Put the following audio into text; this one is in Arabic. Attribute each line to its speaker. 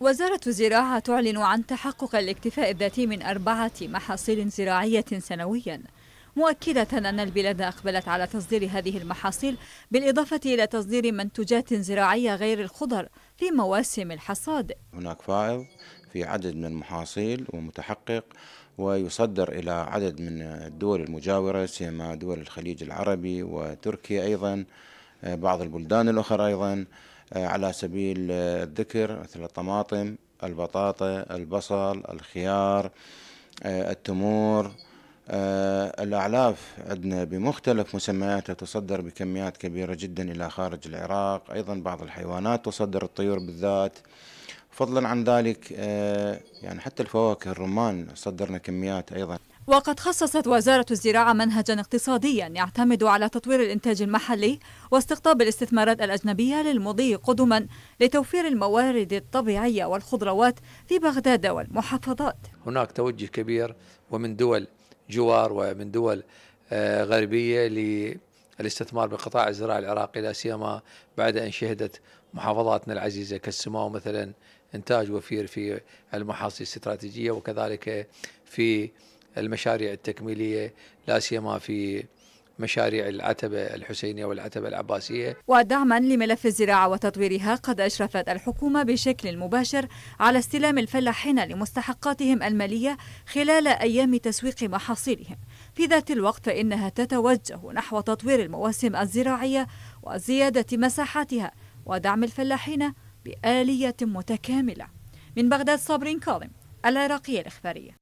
Speaker 1: وزارة الزراعة تعلن عن تحقق الاكتفاء الذاتي من أربعة محاصيل زراعية سنوياً مؤكدة أن البلاد أقبلت على تصدير هذه المحاصيل بالإضافة إلى تصدير منتجات زراعية غير الخضر في مواسم الحصاد
Speaker 2: هناك فائض في عدد من المحاصيل ومتحقق ويصدر إلى عدد من الدول المجاورة سيما دول الخليج العربي وتركيا أيضا بعض البلدان الأخرى أيضا آه، على سبيل الذكر مثل الطماطم البطاطا البصل الخيار آه، التمور آه، الأعلاف عندنا بمختلف مسمياتها تصدر بكميات كبيرة جدا إلى خارج العراق أيضا بعض الحيوانات تصدر الطيور بالذات فضلا عن ذلك آه، يعني حتى الفواكه الرمان صدرنا كميات أيضا
Speaker 1: وقد خصصت وزارة الزراعة منهجا اقتصاديا يعتمد على تطوير الإنتاج المحلي واستقطاب الاستثمارات الأجنبية للمضي قدما لتوفير الموارد الطبيعية والخضروات في بغداد والمحافظات
Speaker 3: هناك توجه كبير ومن دول جوار ومن دول آه، غربية الاستثمار بالقطاع الزراعي العراقي لا سيما بعد ان شهدت محافظاتنا العزيزه كالسماو مثلا انتاج وفير في المحاصيل الاستراتيجيه وكذلك في المشاريع التكميليه لا سيما في مشاريع العتبة الحسينية والعتبة العباسية
Speaker 1: ودعما لملف الزراعة وتطويرها قد أشرفت الحكومة بشكل مباشر على استلام الفلاحين لمستحقاتهم المالية خلال أيام تسويق محاصيلهم في ذات الوقت فإنها تتوجه نحو تطوير المواسم الزراعية وزيادة مساحاتها ودعم الفلاحين بآلية متكاملة من بغداد صابرين كاظم العراقية الإخبارية